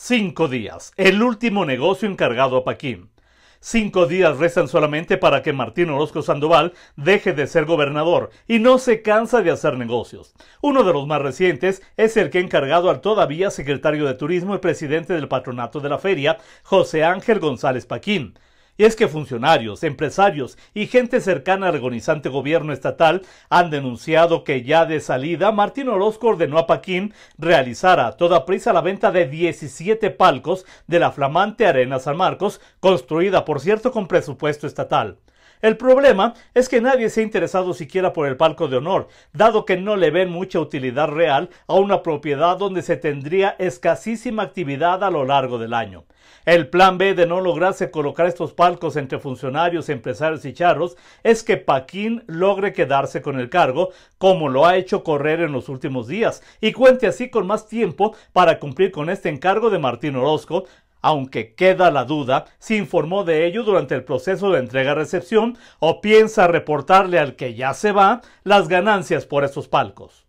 Cinco días. El último negocio encargado a Paquín. Cinco días restan solamente para que Martín Orozco Sandoval deje de ser gobernador y no se cansa de hacer negocios. Uno de los más recientes es el que ha encargado al todavía secretario de Turismo y presidente del patronato de la feria, José Ángel González Paquín. Y es que funcionarios, empresarios y gente cercana al agonizante gobierno estatal han denunciado que ya de salida Martín Orozco ordenó a Paquín realizar a toda prisa la venta de 17 palcos de la flamante Arena San Marcos, construida por cierto con presupuesto estatal. El problema es que nadie se ha interesado siquiera por el palco de honor, dado que no le ven mucha utilidad real a una propiedad donde se tendría escasísima actividad a lo largo del año. El plan B de no lograrse colocar estos palcos entre funcionarios, empresarios y charros es que Paquín logre quedarse con el cargo, como lo ha hecho correr en los últimos días, y cuente así con más tiempo para cumplir con este encargo de Martín Orozco, aunque queda la duda si informó de ello durante el proceso de entrega-recepción o piensa reportarle al que ya se va las ganancias por esos palcos.